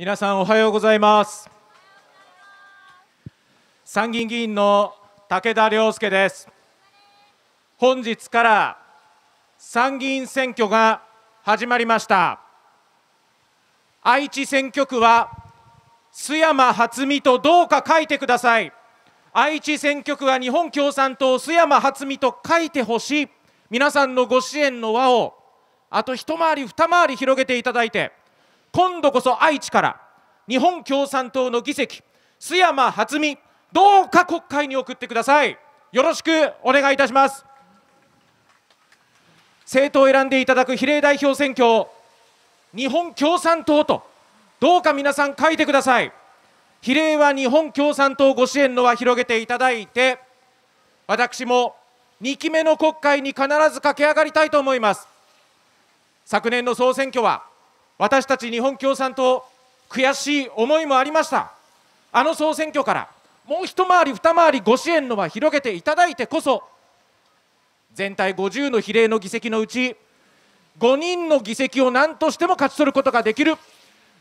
皆さんおはようございます参議院議員の武田良介です本日から参議院選挙が始まりました愛知選挙区は須山初美とどうか書いてください愛知選挙区は日本共産党須山初美と書いてほしい皆さんのご支援の輪をあと一回り二回り広げていただいて今度こそ愛知から日本共産党の議席須山初美どうか国会に送ってくださいよろしくお願いいたします政党を選んでいただく比例代表選挙日本共産党とどうか皆さん書いてください比例は日本共産党ご支援の輪広げていただいて私も2期目の国会に必ず駆け上がりたいと思います昨年の総選挙は私たち日本共産党、悔しい思いもありました。あの総選挙から、もう一回り、二回りご支援の輪広げていただいてこそ、全体50の比例の議席のうち、5人の議席を何としても勝ち取ることができる、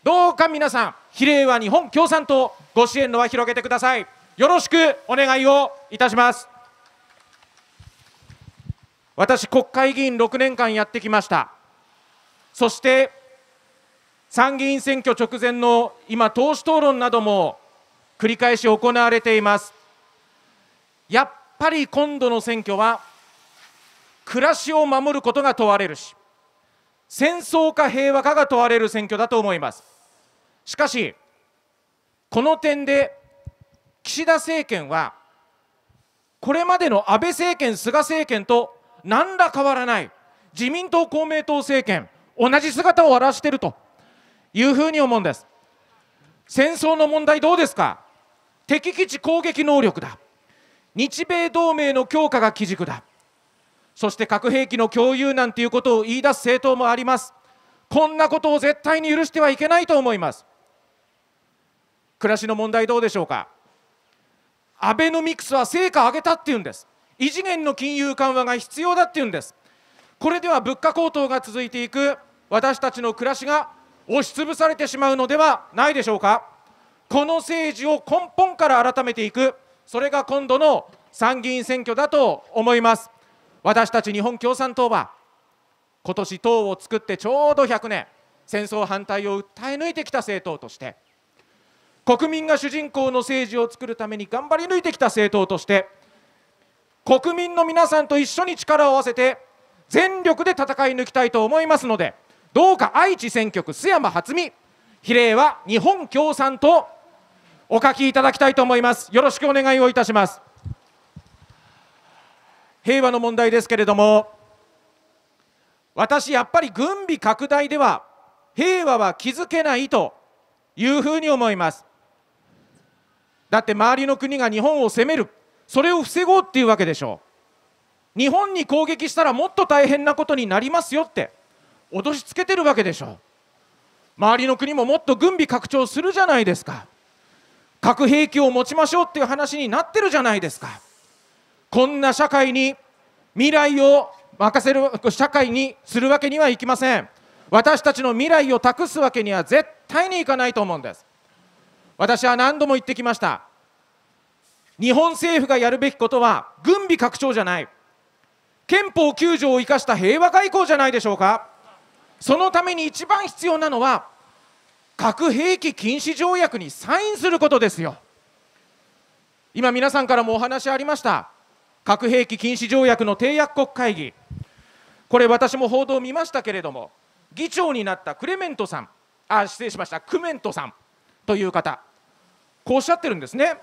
どうか皆さん、比例は日本共産党、ご支援の輪広げてください。よろしくお願いをいたします。私、国会議員6年間やってきました。そして参議院選挙直前の今、党首討論なども繰り返し行われています。やっぱり今度の選挙は、暮らしを守ることが問われるし、戦争か平和かが問われる選挙だと思います。しかし、この点で岸田政権は、これまでの安倍政権、菅政権と何ら変わらない、自民党、公明党政権、同じ姿を表していると。いうふうに思うんです戦争の問題どうですか敵基地攻撃能力だ日米同盟の強化が基軸だそして核兵器の共有なんていうことを言い出す政党もありますこんなことを絶対に許してはいけないと思います暮らしの問題どうでしょうかアベノミクスは成果上げたっていうんです異次元の金融緩和が必要だっていうんですこれでは物価高騰が続いていく私たちの暮らしが押しつぶされてしまうのではないでしょうかこの政治を根本から改めていくそれが今度の参議院選挙だと思います私たち日本共産党は今年党を作ってちょうど100年戦争反対を訴え抜いてきた政党として国民が主人公の政治を作るために頑張り抜いてきた政党として国民の皆さんと一緒に力を合わせて全力で戦い抜きたいと思いますのでどうか愛知選挙区須山初美比例は日本共産党お書きいただきたいと思いますよろしくお願いをいたします平和の問題ですけれども私やっぱり軍備拡大では平和は築けないというふうに思いますだって周りの国が日本を攻めるそれを防ごうっていうわけでしょう日本に攻撃したらもっと大変なことになりますよって脅しつけてるわけでしょ周りの国ももっと軍備拡張するじゃないですか核兵器を持ちましょうっていう話になってるじゃないですかこんな社会に未来を任せる社会にするわけにはいきません私たちの未来を託すわけには絶対にいかないと思うんです私は何度も言ってきました日本政府がやるべきことは軍備拡張じゃない憲法9条を生かした平和外交じゃないでしょうかそのために一番必要なのは核兵器禁止条約にサインすることですよ今皆さんからもお話ありました核兵器禁止条約の締約国会議これ私も報道見ましたけれども議長になったクレメントさんあ失礼しましたクメントさんという方こうおっしゃってるんですね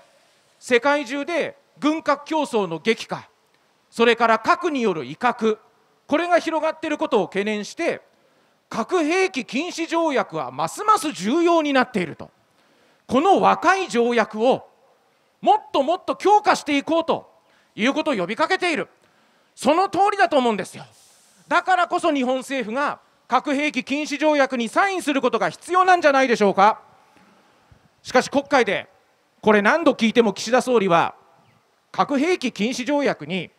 世界中で軍拡競争の激化それから核による威嚇これが広がっていることを懸念して核兵器禁止条約はますます重要になっているとこの若い条約をもっともっと強化していこうということを呼びかけているその通りだと思うんですよだからこそ日本政府が核兵器禁止条約にサインすることが必要なんじゃないでしょうかしかし国会でこれ何度聞いても岸田総理は核兵器禁止条約に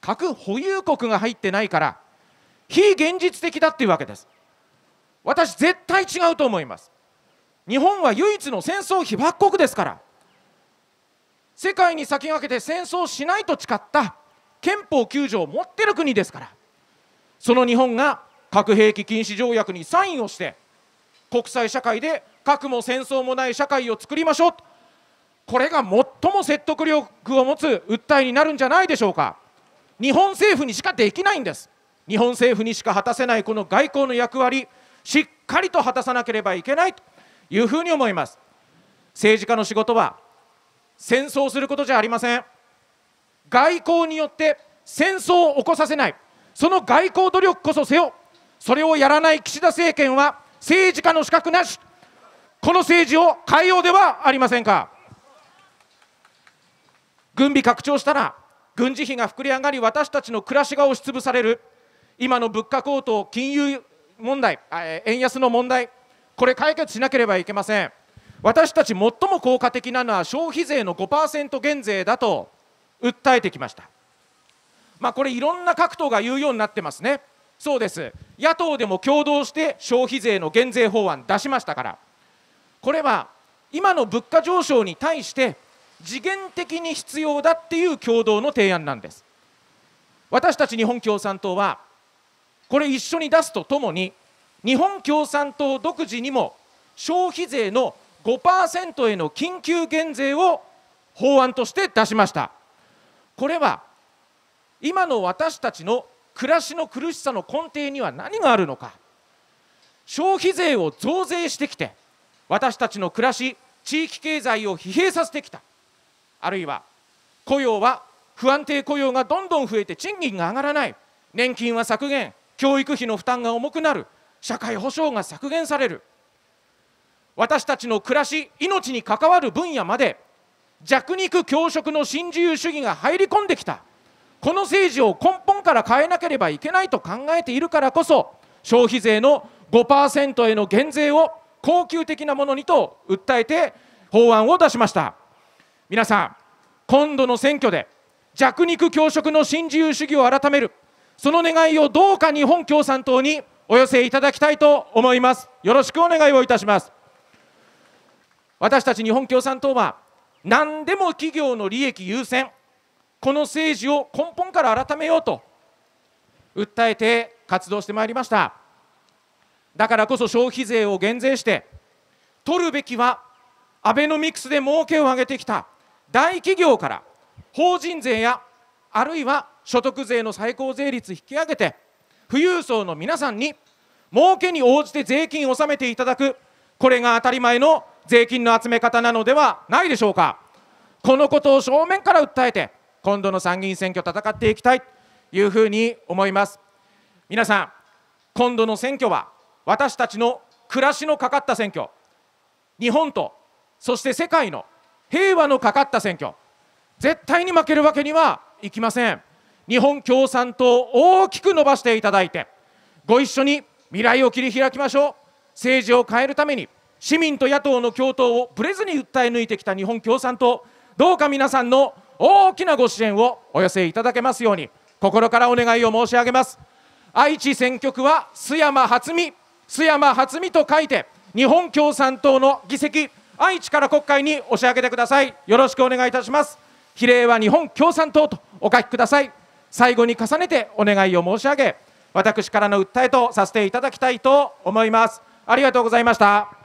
核保有国が入ってないから非現実的だっていうわけです私絶対違うと思います日本は唯一の戦争被爆国ですから世界に先駆けて戦争しないと誓った憲法9条を持ってる国ですからその日本が核兵器禁止条約にサインをして国際社会で核も戦争もない社会を作りましょうこれが最も説得力を持つ訴えになるんじゃないでしょうか日本政府にしかできないんです日本政府にしか果たせないこの外交の役割しっかりと果たさなければいけないというふうに思います政治家の仕事は戦争することじゃありません外交によって戦争を起こさせないその外交努力こそせよそれをやらない岸田政権は政治家の資格なしこの政治を変えようではありませんか軍備拡張したら軍事費が膨れ上がり私たちの暮らしが押しつぶされる今の物価高騰金融問題、円安の問題、これ解決しなければいけません。私たち最も効果的なのは消費税の5%減税だと訴えてきました。まあ、これ、いろんな各党が言うようになってますね。そうです。野党でも共同して消費税の減税法案出しましたから、これは今の物価上昇に対して次元的に必要だっていう共同の提案なんです。私たち日本共産党はこれ一緒に出すとともに日本共産党独自にも消費税の5%への緊急減税を法案として出しましたこれは今の私たちの暮らしの苦しさの根底には何があるのか消費税を増税してきて私たちの暮らし地域経済を疲弊させてきたあるいは雇用は不安定雇用がどんどん増えて賃金が上がらない年金は削減教育費の負担が重くなる社会保障が削減される私たちの暮らし命に関わる分野まで弱肉強食の新自由主義が入り込んできたこの政治を根本から変えなければいけないと考えているからこそ消費税の5%への減税を恒久的なものにと訴えて法案を出しました皆さん今度の選挙で弱肉強食の新自由主義を改めるその願いをどうか日本共産党にお寄せいただきたいと思います。よろしくお願いをいたします。私たち日本共産党は、何でも企業の利益優先、この政治を根本から改めようと訴えて活動してまいりました。だからこそ消費税を減税して、取るべきはアベノミクスで儲けを上げてきた大企業から法人税やあるいは所得税の最高税率引き上げて富裕層の皆さんに儲けに応じて税金を納めていただくこれが当たり前の税金の集め方なのではないでしょうかこのことを正面から訴えて今度の参議院選挙戦っていきたいというふうに思います皆さん今度の選挙は私たちの暮らしのかかった選挙日本とそして世界の平和のかかった選挙絶対に負けるわけにはいきません日本共産党を大きく伸ばしていただいてご一緒に未来を切り開きましょう政治を変えるために市民と野党の共闘をぶれずに訴え抜いてきた日本共産党どうか皆さんの大きなご支援をお寄せいただけますように心からお願いを申し上げます愛知選挙区は須山初美須山初美と書いて日本共産党の議席愛知から国会に押し上げてくださいよろしくお願いいたします比例は日本共産党とお書きください最後に重ねてお願いを申し上げ私からの訴えとさせていただきたいと思いますありがとうございました